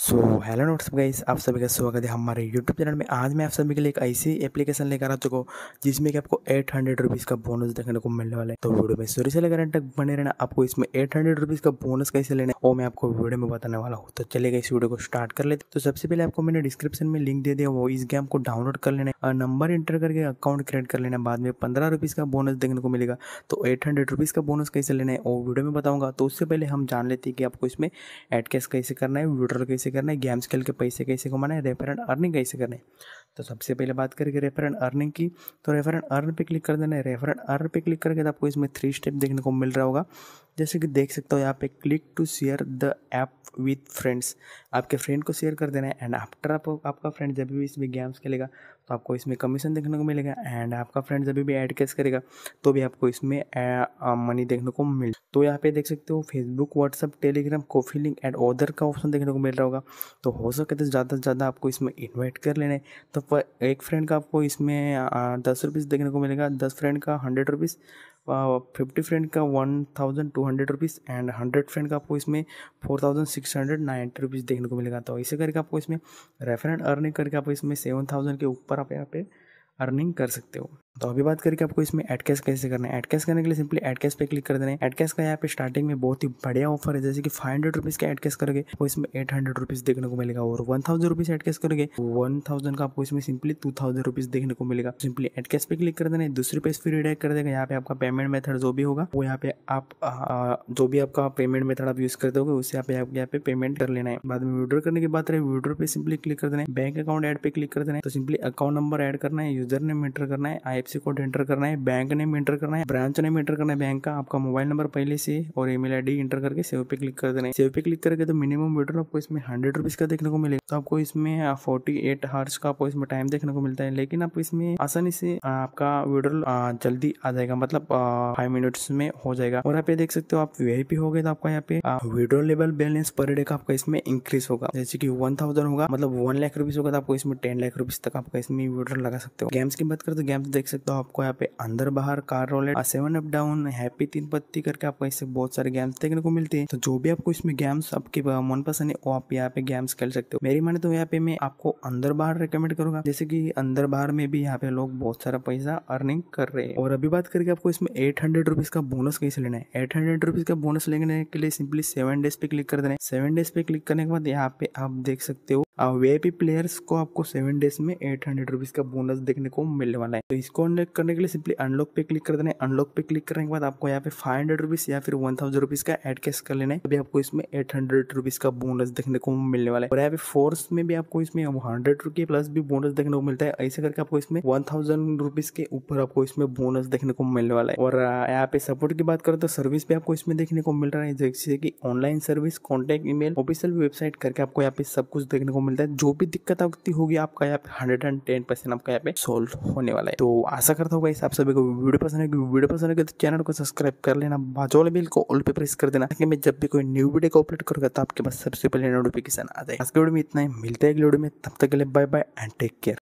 so hello notes guys आप सभी का स्वागत है हमारे यूट्यूब चैनल में आज मैं आप सभी के लिए एक ऐसी एप्लीकेशन लेकर आ चुका हूँ जिसमें कि आपको एट हंड्रेड रुपीज़ का बोनस देखने को मिलने वाला है तो वीडियो में शुरू से लेकर तक बने रहना आपको इसमें एट हंड्रेड रुपीज़ का बोनस कैसे लेना है वो मैं आपको वीडियो में बताने वाला हूँ तो चलेगा इस वीडियो को स्टार्ट कर लेते तो सबसे पहले आपको मैंने डिस्क्रिप्शन में लिंक दे दिया वो इस गेम को डाउनलोड कर लेना है नंबर इंटर करके अकाउंट क्रिएट कर लेना बाद में पंद्रह रुपीज़ का बोनस देखने को मिलेगा तो एट हंड्रेड रुपीज़ का बोनस कैसे लेना है वो वीडियो में बताऊँगा तो उससे पहले हम जान लेते हैं कि आपको इसमें एड कैश कैसे करना है वीडियो कैसे कैसे करना है गेम्स खेल के पैसे कैसे कमाना है रेफर एंड अर्निंग कैसे करना है तो सबसे पहले बात करके रेफर एंड अर्निंग की तो रेफर एंड अर्न पे क्लिक कर देना है रेफर एंड अर्न पे क्लिक करके तो आपको इसमें थ्री स्टेप देखने को मिल रहा होगा जैसे कि देख सकते हो यहाँ पे click to share the app with friends आपके फ्रेंड को शेयर कर देना है एंड आफ्टर आप, आपका फ्रेंड जब भी इसमें गेम्स खेलेगा तो आपको इसमें कमीशन देखने को मिलेगा एंड आपका फ्रेंड जब भी एड कैस करेगा तो भी आपको इसमें मनी देखने को मिल तो यहाँ पे देख सकते हो Facebook WhatsApp Telegram copy link and order का ऑप्शन देखने को मिल रहा होगा तो हो सके तो ज़्यादा से ज़्यादा आपको इसमें इन्वाइट कर लेना है तो एक फ्रेंड का आपको इसमें दस रुपीज़ देखने को मिलेगा दस फ्रेंड का हंड्रेड रुपीज़ फिफ्टी फ्रेंड का one thousand two hundred rupees and hundred friend का आपको इसमें four thousand six hundred ninety rupees देखने को मिलेगा तो इसे करके आपको इसमें रेफरेंट अर्निंग करके आप इसमें सेवन थाउजेंड के ऊपर आप यहाँ पे अर्निंग कर सकते हो तो अभी बात करके आपको इसमें एड कैश कैसे करना है एड कैश करने के लिए सिंपली एड कैश पे क्लिक कर देना है एड कैश का यहाँ पे स्टार्टिंग में बहुत ही बढ़िया ऑफर है जैसे कि फाइव हंड्रेड रुपीज का एड कैश करोगे वो इसमें एट हंड्रेड रुपीज देखने को मिलेगा और one thousand rupees add cash करोगे वन तो थाउजेंड का आपको इसमें सिंपली टू थाउजेंड रुपीज देखने को मिलेगा सिंपली एड कैश पे क्लिक कर देना है दूसरे पेज फिर रिडायरेक्ट कर देगा यहाँ पे आपका पेमेंट मेथड जो भी होगा वो यहाँ पे आप जो भी आपका पेमेंट मेथड आप यूज करते दोगे उससे आप यहाँ पे पेमेंट कर लेना है बाद में विड्रॉ करने की बात रहे विड्रॉ पे सिंपली क्लिक कर देना है बैंक अकाउंट एड पे क्लिक कर देना है तो सिंपली अकाउंट नंबर एड करना है यूजर नेम एंटर करना है आई सी कोड एंटर करना है बैंक नेम एंटर करना है ब्रांच नेम एंटर करना है बैंक का आपका मोबाइल नंबर पहले से और ईमेल आईडी एंटर करके सेव पे क्लिक कर देना है सेव पे क्लिक करके तो मिनिमम विड्रॉल आपको इसमें हंड्रेड रुपीज का देखने को मिलेगा तो आपको इसमें फोर्टी एट हार्स का आपको इसमें टाइम देखने को मिलता है लेकिन आप इसमें आसानी से आपका विड्रॉल जल्दी आ जाएगा मतलब फाइव मिनट्स में हो जाएगा और आप ये देख सकते हो आप वीआईपी हो गए तो आपका यहाँ पे लेवल बैलेंस पर डे का आपका इसमें इंक्रीज होगा जैसे कि वन थाउजेंड होगा मतलब वन लाख रुपीज होगा तो आपको इसमें टेन लाख रुपीज तक आपका इसमें विड्रॉल लगा सकते हो गेम्स की बात करें तो गेम्स देख सकते सकते हो तो आपको यहाँ पे अंदर बाहर car roulette seven up down happy तीन पत्ती करके आपको ऐसे बहुत सारे गेम्स देखने को मिलते हैं तो जो भी आपको इसमें गेम्स आपके मनपसंद है वो आप यहाँ पे गेम्स खेल सकते हो मेरी माने तो यहाँ पे मैं आपको अंदर बाहर रिकमेंड करूंगा जैसे की अंदर बाहर में भी यहाँ पे लोग बहुत सारा पैसा अर्निंग कर रहे हैं और अभी बात करके आपको इसमें एट हंड्रेड रुपीज का बोनस कैसे लेना है एट हंड्रेड रुपीज का बोनस लेने के लिए सिंपली सेवन डेज पे क्लिक कर देना है सेवन डेज पे क्लिक करने के बाद यहाँ पे आप देख सकते हो वे पी प्लेयर्स को आपको सेवन डेज में एट हंड्रेड रुपीज़ का बोनस देखने को मिलने वाला है तो इसको अनलॉक करने के लिए सिंपली अनलॉक पे क्लिक कर देना है अनलॉक पे क्लिक करने के बाद आपको यहाँ पे फाइव हंड्रेड रुपीज़ या फिर वन थाउजेंड रुपीज़ का एड कैश कर लेना है अभी आपको इसमें एट हंड्रेड रुपीज़ का बोनस देखने को मिलने वाला है और यहाँ पे फोर्स में भी आपको इसमें हंड्रेड रुपये प्लस भी बोनस देखने को मिलता है ऐसे करके आपको इसमें वन थाउजेंड रुपीज़ के ऊपर आपको इसमें बोनस देखने को मिलने वाला है और यहाँ पे सपोर्ट की बात करें तो सर्विस भी आपको इसमें देखने को मिल रहा है जैसे की online service contact email official website करके आपको यहाँ पे सब कुछ देखने को मिलता है जो भी दिक्कत आती होगी आपका यहाँ पे हंड्रेड एंड टेन परसेंट आपका यहाँ पे सोल्व होने वाला है तो आशा करता होगा इस आप सभी को वीडियो पसंद है वीडियो पसंद है तो चैनल को सब्सक्राइब कर लेना बाजोल बिल को ऑल पे प्रेस कर देना ताकि मैं जब भी कोई न्यू वीडियो को अपलोड करूंगा तो आपके पास सबसे पहले नोटिफिकेशन आ जाए आज के वीडियो में इतना ही मिलता है अगले वीडियो में तब तक के लिए bye bye and take care